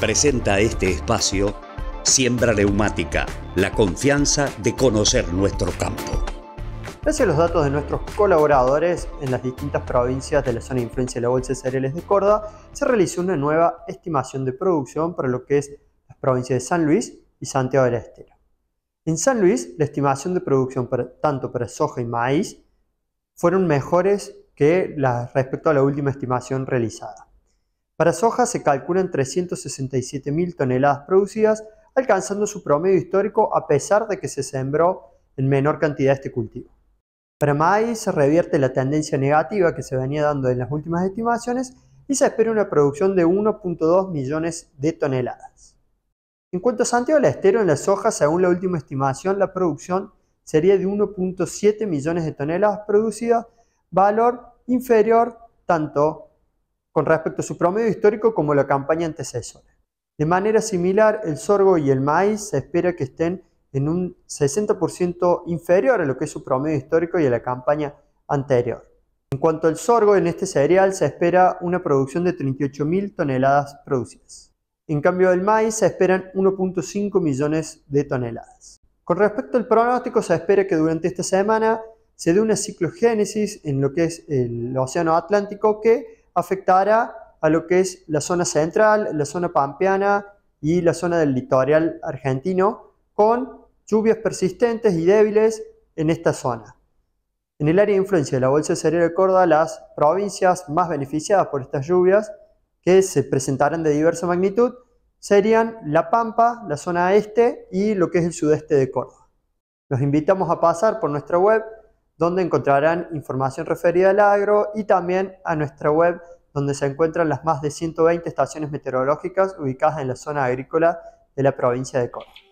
presenta este espacio Siembra Neumática, la confianza de conocer nuestro campo. Gracias a los datos de nuestros colaboradores en las distintas provincias de la zona de influencia de la Bolsa de Cereales de Córdoba, se realizó una nueva estimación de producción para lo que es las provincias de San Luis y Santiago del Estero. En San Luis, la estimación de producción tanto para soja y maíz fueron mejores que las respecto a la última estimación realizada. Para soja se calculan 367.000 toneladas producidas, alcanzando su promedio histórico a pesar de que se sembró en menor cantidad este cultivo. Para maíz se revierte la tendencia negativa que se venía dando en las últimas estimaciones y se espera una producción de 1.2 millones de toneladas. En cuanto a Santiago del Estero, en la soja, según la última estimación, la producción sería de 1.7 millones de toneladas producidas, valor inferior tanto con respecto a su promedio histórico como la campaña antecesora. De manera similar, el sorgo y el maíz se espera que estén en un 60% inferior a lo que es su promedio histórico y a la campaña anterior. En cuanto al sorgo, en este cereal se espera una producción de 38.000 toneladas producidas. En cambio del maíz se esperan 1.5 millones de toneladas. Con respecto al pronóstico, se espera que durante esta semana se dé una ciclogénesis en lo que es el Océano Atlántico que afectará a lo que es la zona central, la zona pampeana y la zona del litoral argentino, con lluvias persistentes y débiles en esta zona. En el área de influencia de la Bolsa Cereal de Córdoba, las provincias más beneficiadas por estas lluvias, que se presentarán de diversa magnitud, serían La Pampa, la zona este y lo que es el sudeste de Córdoba. Los invitamos a pasar por nuestra web donde encontrarán información referida al agro y también a nuestra web donde se encuentran las más de 120 estaciones meteorológicas ubicadas en la zona agrícola de la provincia de Córdoba.